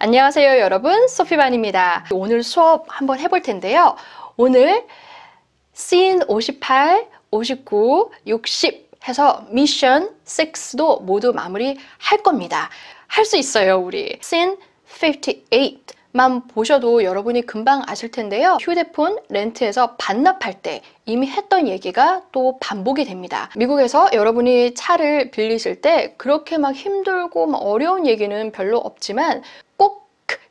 안녕하세요 여러분 소피반입니다 오늘 수업 한번 해볼 텐데요 오늘 씬 58, 59, 60 해서 미션 6도 모두 마무리 할 겁니다 할 수 있어요 우리 씬58 만 보셔도 여러분이 금방 아실 텐데요. 휴대폰 렌트에서 반납할 때 이미 했던 얘기가 또 반복이 됩니다. 미국에서 여러분이 차를 빌리실 때 그렇게 막 힘들고 막 어려운 얘기는 별로 없지만 꼭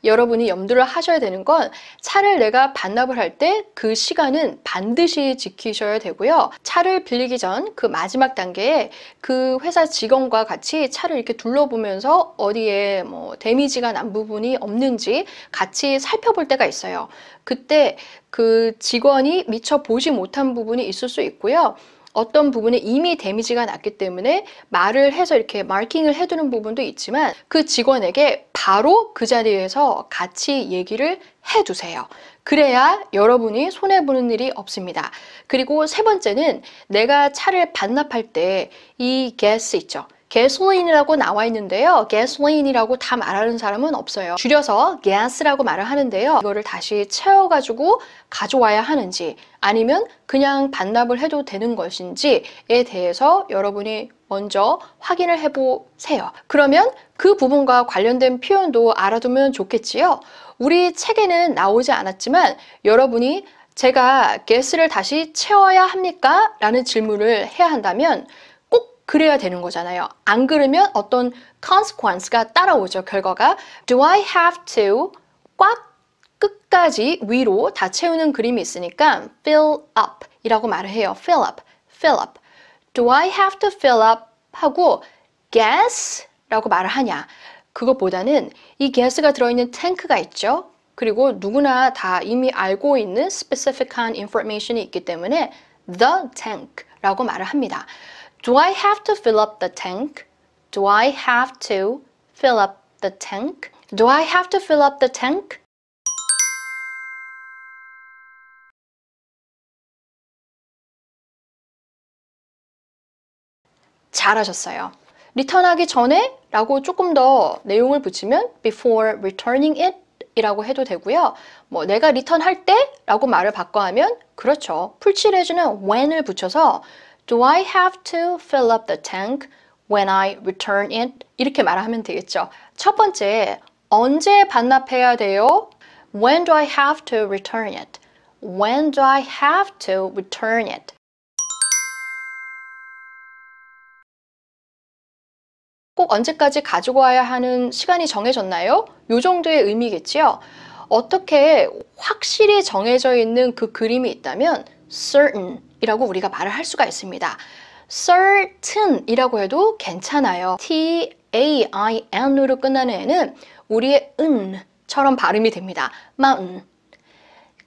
여러분이 염두를 하셔야 되는 건 차를 내가 반납을 할 때 그 시간은 반드시 지키셔야 되고요. 차를 빌리기 전 그 마지막 단계에 그 회사 직원과 같이 차를 이렇게 둘러보면서 어디에 뭐 데미지가 난 부분이 없는지 같이 살펴볼 때가 있어요. 그때 그 직원이 미처 보지 못한 부분이 있을 수 있고요. 어떤 부분에 이미 데미지가 났기 때문에 말을 해서 이렇게 마킹을 해두는 부분도 있지만 그 직원에게 바로 그 자리에서 같이 얘기를 해주세요. 그래야 여러분이 손해보는 일이 없습니다. 그리고 세 번째는 내가 차를 반납할 때이 가스 있죠. gasoline이라고 나와 있는데요. gasoline이라고 다 말하는 사람은 없어요. 줄여서 gas라고 말을 하는데요. 이거를 다시 채워가지고 가져와야 하는지 아니면 그냥 반납을 해도 되는 것인지에 대해서 여러분이 먼저 확인을 해보세요. 그러면 그 부분과 관련된 표현도 알아두면 좋겠지요. 우리 책에는 나오지 않았지만 여러분이 제가 gas를 다시 채워야 합니까? 라는 질문을 해야 한다면 그래야 되는 거잖아요. 안 그러면 어떤 consequence가 따라오죠. 결과가 do I have to 꽉 끝까지 위로 다 채우는 그림이 있으니까 fill up 이라고 말을 해요. fill up, fill up. do I have to fill up 하고 gas 라고 말을 하냐. 그것보다는 이 가스가 들어있는 탱크가 있죠. 그리고 누구나 다 이미 알고 있는 스 p e c i f i c 한 인포메이션이 있기 때문에 the tank라고 말을 합니다. Do I have to fill up the tank? Do I have to fill up the tank? Do I have to fill up the tank? 잘하셨어요. 리턴하기 전에 라고 조금 더 내용을 붙이면 before returning it 이라고 해도 되고요. 뭐 내가 리턴할 때 라고 말을 바꿔 하면 그렇죠. 풀칠해주는 when을 붙여서 Do I have to fill up the tank when I return it? 이렇게 말하면 되겠죠. 첫 번째, 언제 반납해야 돼요? When do I have to return it? When do I have to return it? 꼭 언제까지 가지고 와야 하는 시간이 정해졌나요? 요 정도의 의미겠지요. 어떻게 확실히 정해져 있는 그 그림이 있다면 certain 이라고 우리가 말을 할 수가 있습니다. certain 이라고 해도 괜찮아요. t-a-i-n으로 끝나는 애는 우리의 은처럼 발음이 됩니다. mountain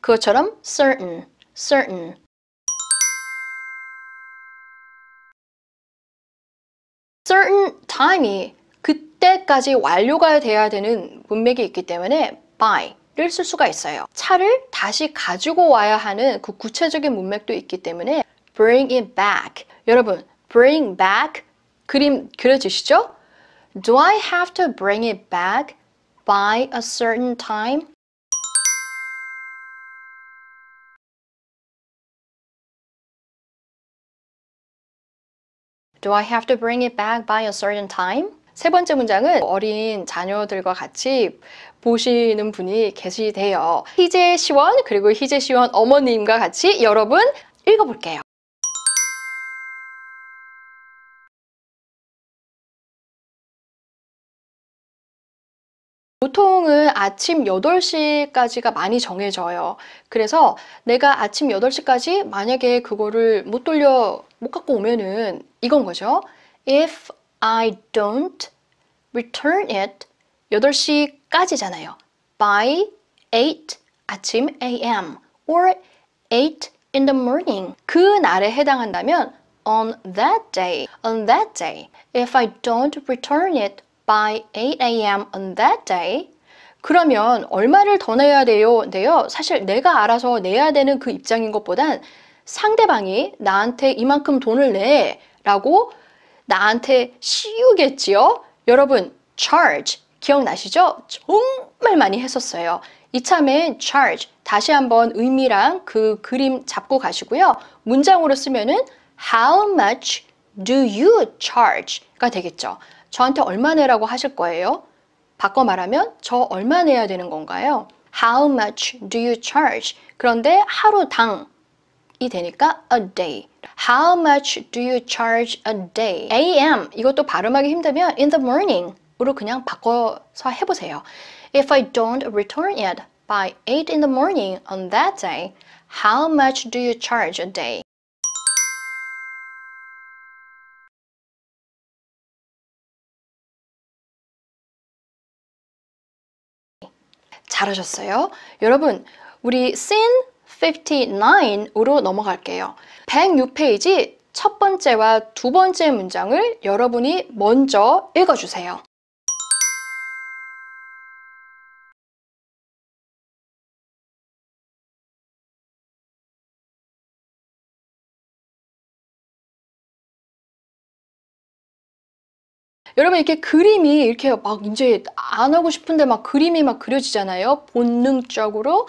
그것처럼 certain, certain certain time이 그때까지 완료가 돼야 되는 문맥이 있기 때문에 by 를쓸 수가 있어요. 차를 다시 가지고 와야 하는 그 구체적인 문맥도 있기 때문에 bring it back. 여러분, bring back 그림 그려지시죠? Do I have to bring it back by a certain time? Do I have to bring it back by a certain time? 세 번째 문장은 어린 자녀들과 같이 보시는 분이 계시대요. 희재 시원 그리고 희재 시원 어머님과 같이 여러분 읽어볼게요. 보통은 아침 8시까지가 많이 정해져요. 그래서 내가 아침 8시까지 만약에 그거를 못 돌려 못 갖고 오면은 이건 거죠. If I don't return it 8시까지잖아요. by 8 아침 am or 8 in the morning. 그 날에 해당한다면 on that day, on that day. If I don't return it by 8 am on that day, 그러면 얼마를 더 내야 돼요? 인데요. 사실 내가 알아서 내야 되는 그 입장인 것보단 상대방이 나한테 이만큼 돈을 내 라고 나한테 씌우겠지요? 여러분, charge 기억나시죠? 정말 많이 했었어요. 이참에 charge 다시 한번 의미랑 그 그림 잡고 가시고요. 문장으로 쓰면은 how much do you charge가 되겠죠. 저한테 얼마 내라고 하실 거예요. 바꿔 말하면 저 얼마 내야 되는 건가요? How much do you charge? 그런데 하루당 이 되니까 a day. How much do you charge a day? AM 이것도 발음하기 힘들면 in the morning 으로 그냥 바꿔서 해보세요. If I don't return it by 8 in the morning on that day, how much do you charge a day? 잘하셨어요. 여러분, 우리 seen 59으로 넘어갈게요. 106페이지 첫 번째와 두 번째 문장을 여러분이 먼저 읽어주세요. 여러분 이렇게 그림이 이렇게 막 이제 안 하고 싶은데 막 그림이 막 그려지잖아요 본능적으로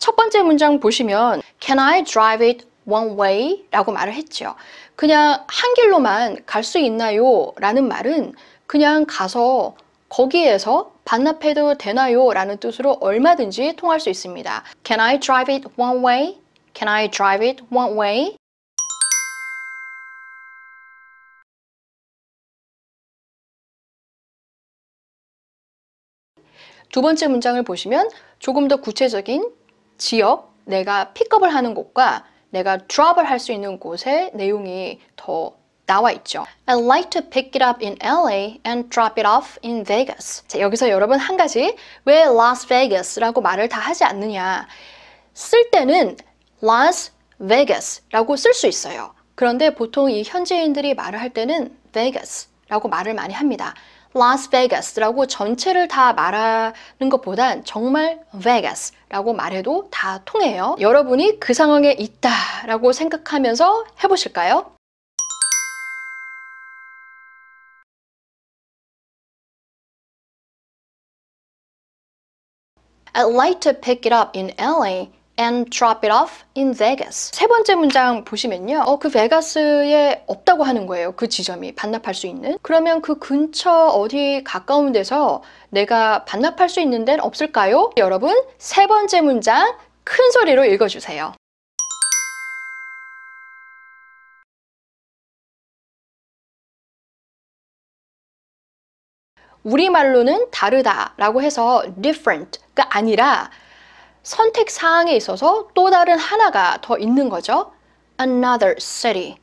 첫 번째 문장 보시면 Can I drive it one way? 라고 말을 했죠. 그냥 한 길로만 갈 수 있나요? 라는 말은 그냥 가서 거기에서 반납해도 되나요? 라는 뜻으로 얼마든지 통할 수 있습니다. Can I drive it one way? Can I drive it one way? 두 번째 문장을 보시면 조금 더 구체적인 지역, 내가 픽업을 하는 곳과 내가 드롭을 할 수 있는 곳의 내용이 더 나와 있죠. I like to pick it up in LA and drop it off in Vegas. 자, 여기서 여러분 한 가지 왜 Las Vegas라고 말을 다 하지 않느냐. 쓸 때는 Las Vegas라고 쓸 수 있어요. 그런데 보통 이 현지인들이 말을 할 때는 Vegas라고 말을 많이 합니다. 라스베가스라고 전체를 다 말하는 것보단 정말 베가스라고 말해도 다 통해요. 여러분이 그 상황에 있다라고 생각하면서 해보실까요? I'd like to pick it up in LA and drop it off in Vegas. 세 번째 문장 보시면요. 어, 그 베가스에 없다고 하는 거예요. 그 지점이 반납할 수 있는. 그러면 그 근처 어디 가까운 데서 내가 반납할 수 있는 데는 없을까요? 여러분 세 번째 문장 큰 소리로 읽어주세요. 우리말로는 다르다 라고 해서 different가 아니라 선택 사항에 있어서 또 다른 하나가 더 있는 거죠. Another city.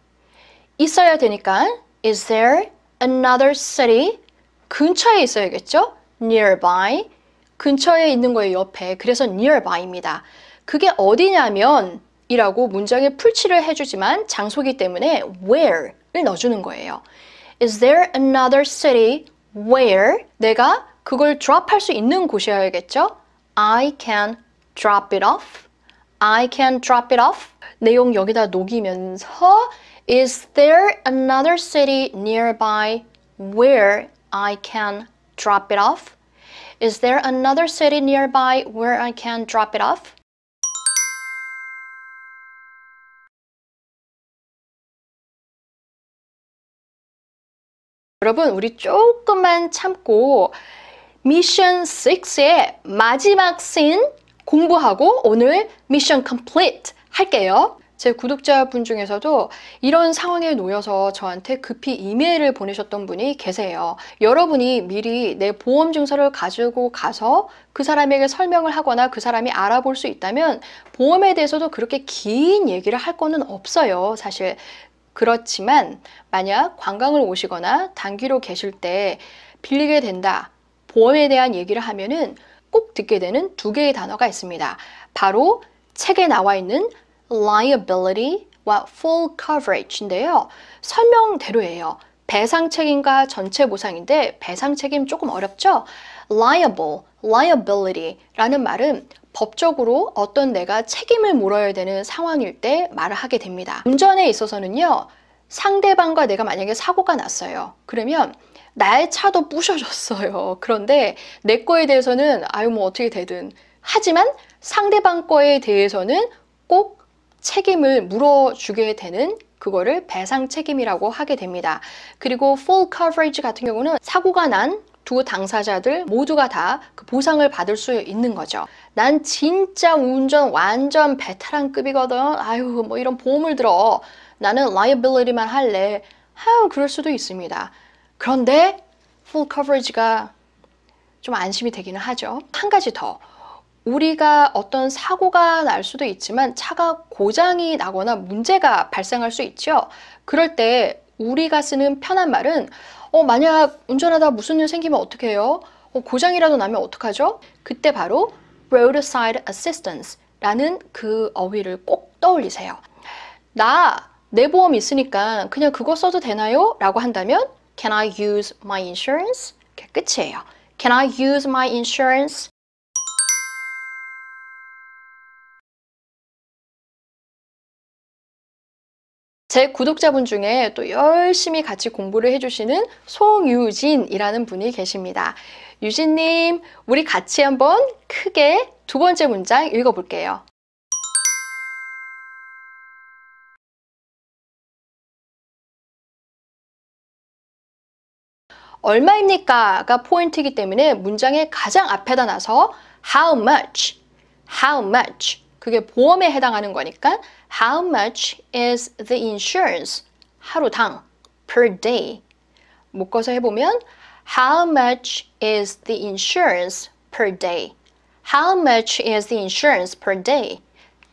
있어야 되니까 Is there another city? 근처에 있어야겠죠? Nearby. 근처에 있는 거예요, 옆에. 그래서 nearby입니다. 그게 어디냐면 이라고 문장에 풀칠을 해주지만 장소기 때문에 where를 넣어주는 거예요. Is there another city where 내가 그걸 드롭할 수 있는 곳이어야겠죠? I can drop it off. I can drop it off. 내용 여기다 녹이면서 Is there another city nearby where I can drop it off? Is there another city nearby where I can drop it off? 여러분 우리 조금만 참고 6의 마지막 씬 공부하고 오늘 미션 컴플리트 할게요. 제 구독자분 중에서도 이런 상황에 놓여서 저한테 급히 이메일을 보내셨던 분이 계세요. 여러분이 미리 내 보험 증서를 가지고 가서 그 사람에게 설명을 하거나 그 사람이 알아볼 수 있다면 보험에 대해서도 그렇게 긴 얘기를 할 거는 없어요. 사실 그렇지만 만약 관광을 오시거나 단기로 계실 때 빌리게 된다. 보험에 대한 얘기를 하면은 꼭 듣게 되는 두 개의 단어가 있습니다. 바로 책에 나와 있는 liability와 full coverage인데요. 설명대로예요. 배상 책임과 전체 보상인데 배상 책임 조금 어렵죠? liable, liability라는 말은 법적으로 어떤 내가 책임을 물어야 되는 상황일 때 말을 하게 됩니다. 운전에 있어서는요. 상대방과 내가 만약에 사고가 났어요. 그러면 나의 차도 부셔졌어요. 그런데 내 거에 대해서는 아유 뭐 어떻게 되든 하지만 상대방 거에 대해서는 꼭 책임을 물어주게 되는 그거를 배상 책임이라고 하게 됩니다. 그리고 full coverage 같은 경우는 사고가 난 두 당사자들 모두가 다 그 보상을 받을 수 있는 거죠. 난 진짜 운전 완전 베테랑 급이거든. 아유, 뭐 이런 보험을 들어. 나는 liability만 할래. 아유, 그럴 수도 있습니다. 그런데 full coverage가 좀 안심이 되기는 하죠. 한 가지 더. 우리가 어떤 사고가 날 수도 있지만 차가 고장이 나거나 문제가 발생할 수 있죠. 그럴 때 우리가 쓰는 편한 말은 어, 만약 운전하다 무슨 일 생기면 어떡해요? 어, 고장이라도 나면 어떡하죠? 그때 바로 roadside assistance 라는 그 어휘를 꼭 떠올리세요. 나 내 보험 있으니까 그냥 그거 써도 되나요? 라고 한다면 Can I use my insurance? 이렇게 끝이에요. Can I use my insurance? 제 구독자분 중에 또 열심히 같이 공부를 해주시는 송유진이라는 분이 계십니다. 유진님, 우리 같이 한번 크게 두 번째 문장 읽어볼게요. 얼마입니까가 포인트이기 때문에 문장의 가장 앞에다 놔서 how much, how much 그게 보험에 해당하는 거니까 how much is the insurance 하루당 per day 묶어서 해보면 how much is the insurance per day how much is the insurance per day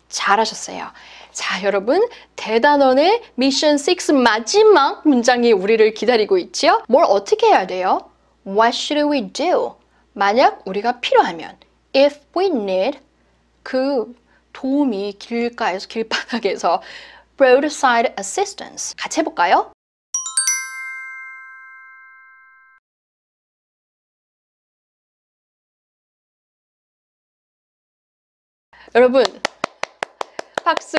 잘하셨어요. 자, 여러분 대단원의 미션 6 마지막 문장이 우리를 기다리고 있지요? 뭘 어떻게 해야 돼요? What should we do? 만약 우리가 필요하면 If we need 그 도움이 길가에서 길바닥에서 roadside assistance 같이 해볼까요? 여러분 박수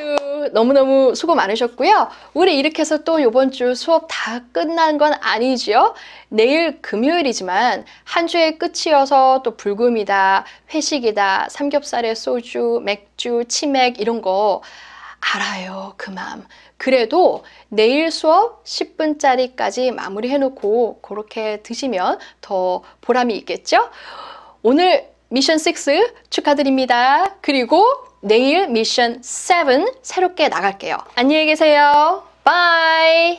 너무너무 수고 많으셨고요. 우리 이렇게 해서 또 이번 주 수업 다 끝난 건 아니지요. 내일 금요일이지만 한 주의 끝이어서 또 불금이다, 회식이다, 삼겹살에 소주, 맥주, 치맥 이런 거 알아요. 그 마음. 그래도 내일 수업 10분짜리까지 마무리해놓고 그렇게 드시면 더 보람이 있겠죠? 오늘 미션 6 축하드립니다. 그리고 내일 미션 7 새롭게 나갈게요. 안녕히 계세요. 바이!